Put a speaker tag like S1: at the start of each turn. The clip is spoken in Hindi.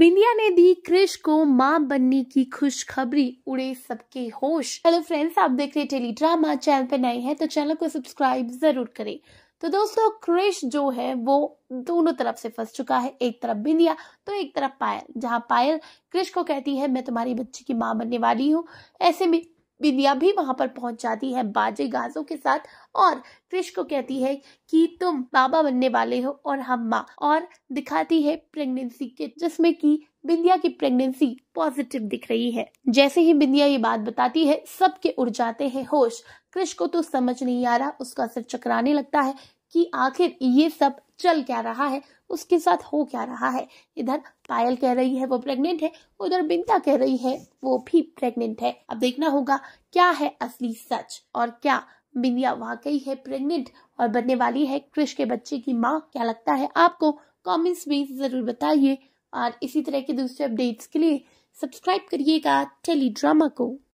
S1: बिंदिया ने दी क्रिश को माँ बनने की खुशखबरी उड़े सबके होश हेलो फ्रेंड्स आप देख रहे टेली ड्रामा चैनल पर नए हैं तो चैनल को सब्सक्राइब जरूर करें तो दोस्तों क्रिश जो है वो दोनों तरफ से फंस चुका है एक तरफ बिंदिया तो एक तरफ पायल जहाँ पायल क्रिश को कहती है मैं तुम्हारी बच्ची की माँ बनने वाली हूँ ऐसे में बिंदिया भी वहां पर पहुंच जाती है बाजे गाजों के साथ और कृष्ण को कहती है कि तुम बाबा बनने वाले हो और हम माँ और दिखाती है प्रेगनेंसी के जिसमें कि बिंदिया की प्रेगनेंसी पॉजिटिव दिख रही है जैसे ही बिंदिया ये बात बताती है सबके उड़ जाते हैं होश कृष्ण को तो समझ नहीं आ रहा उसका सिर चकराने लगता है कि आखिर ये सब चल क्या रहा है उसके साथ हो क्या रहा है इधर पायल कह रही है वो प्रेग्नेंट है उधर बिंदा कह रही है वो भी प्रेग्नेंट है अब देखना होगा क्या है असली सच और क्या बिंदिया वाकई है प्रेग्नेंट और बनने वाली है क्रिश के बच्चे की माँ क्या लगता है आपको कॉमेंट्स में जरूर बताइए और इसी तरह के दूसरे अपडेट्स के लिए सब्सक्राइब करिएगा टेलीड्रामा को